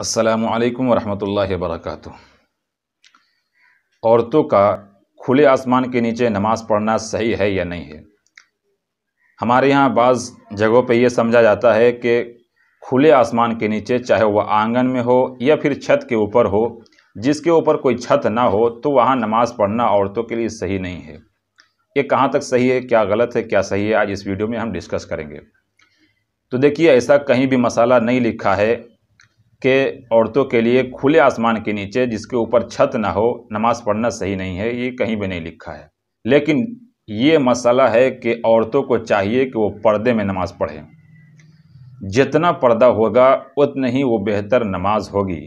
असलकम वरहमल वरक औरतों का खुले आसमान के नीचे नमाज़ पढ़ना सही है या नहीं है हमारे यहाँ बाज़ जगहों पे यह समझा जाता है कि खुले आसमान के नीचे चाहे वह आंगन में हो या फिर छत के ऊपर हो जिसके ऊपर कोई छत ना हो तो वहाँ नमाज़ पढ़ना औरतों के लिए सही नहीं है ये कहाँ तक सही है क्या गलत है क्या सही है आज इस वीडियो में हम डिस्कस करेंगे तो देखिए ऐसा कहीं भी मसाला नहीं लिखा है के औरतों के लिए खुले आसमान के नीचे जिसके ऊपर छत ना हो नमाज़ पढ़ना सही नहीं है ये कहीं भी नहीं लिखा है लेकिन ये मसला है कि औरतों को चाहिए कि वो पर्दे में नमाज़ पढ़ें जितना पर्दा होगा उतना ही वो बेहतर नमाज होगी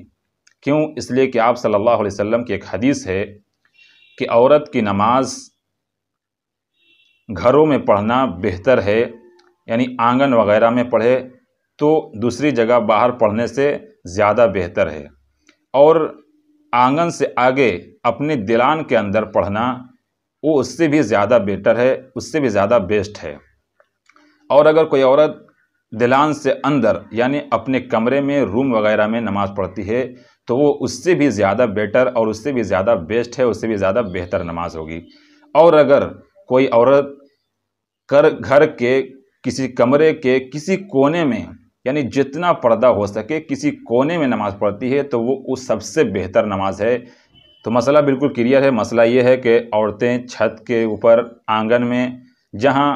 क्यों इसलिए कि आप सल्लल्लाहु अलैहि वसल्लम की एक हदीस है कि औरत की नमाज घरों में पढ़ना बेहतर है यानी आंगन वगैरह में पढ़े तो दूसरी जगह बाहर पढ़ने से ज़्यादा बेहतर है और आंगन से आगे अपने दिलान के अंदर पढ़ना वो उससे भी ज़्यादा बेटर है उससे भी ज़्यादा बेस्ट है और अगर कोई औरत दिलान से अंदर यानी अपने कमरे में रूम वगैरह में नमाज़ पढ़ती है तो वो उससे भी ज़्यादा बेटर और उससे भी ज़्यादा बेस्ट है उससे भी ज़्यादा बेहतर नमाज होगी और अगर कोई औरत कर घर के किसी कमरे के किसी कोने में यानी जितना पर्दा हो सके किसी कोने में नमाज़ पढ़ती है तो वो उस सबसे बेहतर नमाज है तो मसला बिल्कुल क्लियर है मसला ये है कि औरतें छत के ऊपर आंगन में जहाँ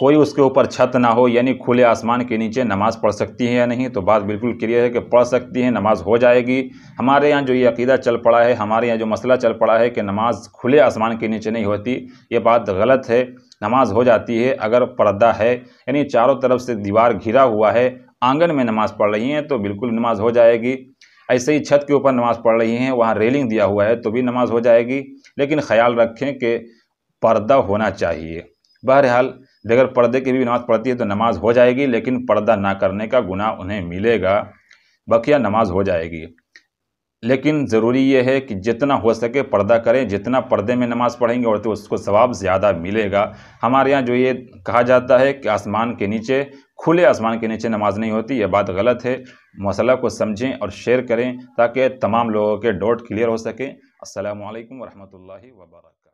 कोई उसके ऊपर छत ना हो यानी खुले आसमान के नीचे नमाज़ पढ़ सकती है या नहीं तो बात बिल्कुल क्लियर है कि पढ़ सकती हैं नमाज़ हो जाएगी हमारे यहाँ जो ये अकीदा चल पड़ा है हमारे यहाँ जो मसला चल पड़ा है कि नमाज़ खुले आसमान के नीचे नहीं होती ये बात गलत है नमाज़ हो जाती है अगर पर्दा है यानी चारों तरफ से दीवार घिरा हुआ है आंगन में नमाज़ पढ़ रही हैं तो बिल्कुल नमाज हो जाएगी ऐसे ही छत के ऊपर नमाज़ पढ़ रही हैं वहाँ रेलिंग दिया हुआ है तो भी नमाज हो जाएगी लेकिन ख्याल रखें कि पर्दा होना चाहिए बहरहाल अगर पर्दे की भी नमाज़ पढ़ती है तो नमाज हो जाएगी लेकिन पर्दा ना करने का गुनाह उन्हें मिलेगा बकिया नमाज हो जाएगी लेकिन ज़रूरी यह है कि जितना हो सके पर्दा करें जितना पर्दे में नमाज़ पढ़ेंगे और तो उसको सवाब ज़्यादा मिलेगा हमारे यहाँ जो ये कहा जाता है कि आसमान के नीचे खुले आसमान के नीचे नमाज नहीं होती यह बात गलत है मसला को समझें और शेयर करें ताकि तमाम लोगों के डॉट क्लियर हो सकें असल वरहमल वर्क